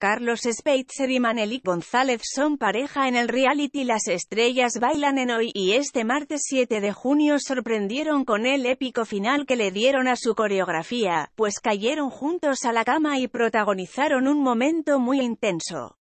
Carlos Speitzer y Manelik González son pareja en el reality Las Estrellas Bailan en Hoy y este martes 7 de junio sorprendieron con el épico final que le dieron a su coreografía, pues cayeron juntos a la cama y protagonizaron un momento muy intenso.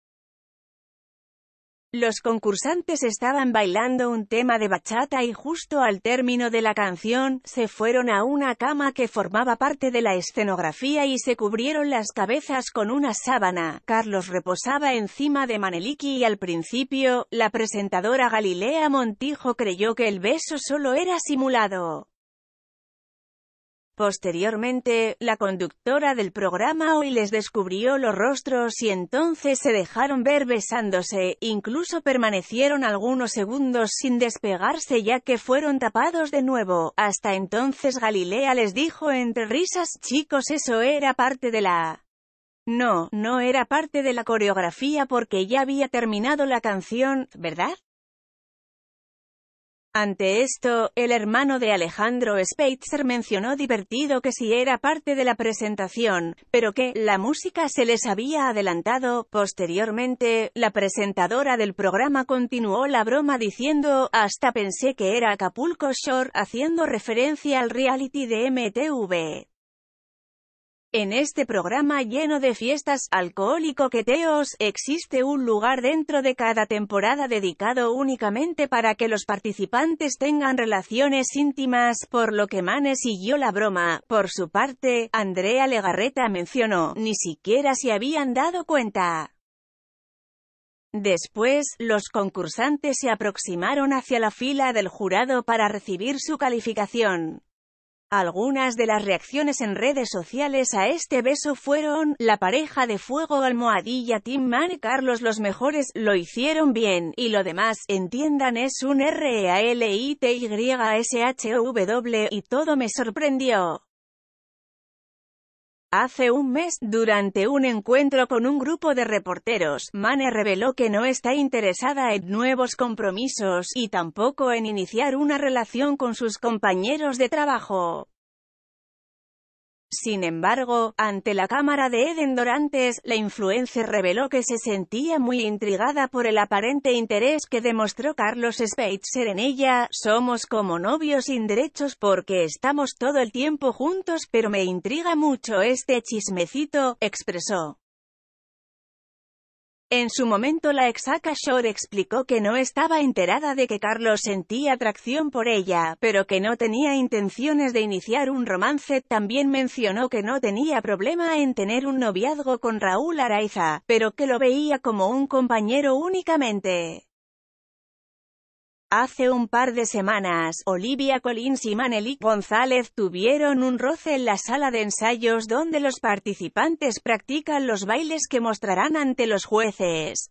Los concursantes estaban bailando un tema de bachata y justo al término de la canción, se fueron a una cama que formaba parte de la escenografía y se cubrieron las cabezas con una sábana. Carlos reposaba encima de Maneliki y al principio, la presentadora Galilea Montijo creyó que el beso solo era simulado. Posteriormente, la conductora del programa hoy les descubrió los rostros y entonces se dejaron ver besándose, incluso permanecieron algunos segundos sin despegarse ya que fueron tapados de nuevo. Hasta entonces Galilea les dijo entre risas, chicos eso era parte de la... No, no era parte de la coreografía porque ya había terminado la canción, ¿verdad? Ante esto, el hermano de Alejandro Speitzer mencionó divertido que si era parte de la presentación, pero que la música se les había adelantado. Posteriormente, la presentadora del programa continuó la broma diciendo, hasta pensé que era Acapulco Shore, haciendo referencia al reality de MTV. En este programa lleno de fiestas, alcohol y coqueteos, existe un lugar dentro de cada temporada dedicado únicamente para que los participantes tengan relaciones íntimas, por lo que Manes siguió la broma. Por su parte, Andrea Legarreta mencionó, ni siquiera se habían dado cuenta. Después, los concursantes se aproximaron hacia la fila del jurado para recibir su calificación. Algunas de las reacciones en redes sociales a este beso fueron, la pareja de fuego almohadilla Tim Man y Carlos los mejores, lo hicieron bien, y lo demás, entiendan es un R-A-L-I-T-Y-S-H-W y todo me sorprendió. Hace un mes, durante un encuentro con un grupo de reporteros, Mane reveló que no está interesada en nuevos compromisos, y tampoco en iniciar una relación con sus compañeros de trabajo. Sin embargo, ante la Cámara de Eden Dorantes, la influencer reveló que se sentía muy intrigada por el aparente interés que demostró Carlos Speitzer en ella, somos como novios derechos porque estamos todo el tiempo juntos pero me intriga mucho este chismecito, expresó. En su momento la ACA Shore explicó que no estaba enterada de que Carlos sentía atracción por ella, pero que no tenía intenciones de iniciar un romance. También mencionó que no tenía problema en tener un noviazgo con Raúl Araiza, pero que lo veía como un compañero únicamente. Hace un par de semanas, Olivia Collins y Manelik González tuvieron un roce en la sala de ensayos donde los participantes practican los bailes que mostrarán ante los jueces.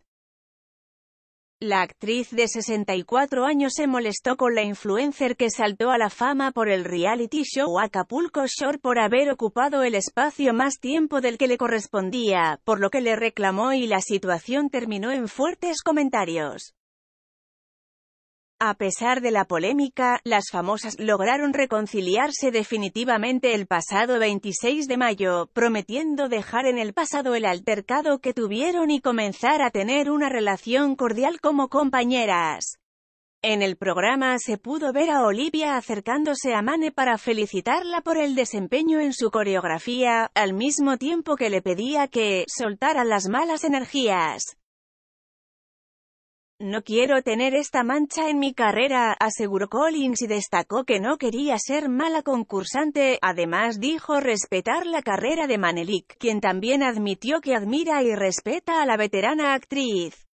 La actriz de 64 años se molestó con la influencer que saltó a la fama por el reality show Acapulco Shore por haber ocupado el espacio más tiempo del que le correspondía, por lo que le reclamó y la situación terminó en fuertes comentarios. A pesar de la polémica, las famosas lograron reconciliarse definitivamente el pasado 26 de mayo, prometiendo dejar en el pasado el altercado que tuvieron y comenzar a tener una relación cordial como compañeras. En el programa se pudo ver a Olivia acercándose a Mane para felicitarla por el desempeño en su coreografía, al mismo tiempo que le pedía que soltara las malas energías. No quiero tener esta mancha en mi carrera, aseguró Collins y destacó que no quería ser mala concursante, además dijo respetar la carrera de Manelik, quien también admitió que admira y respeta a la veterana actriz.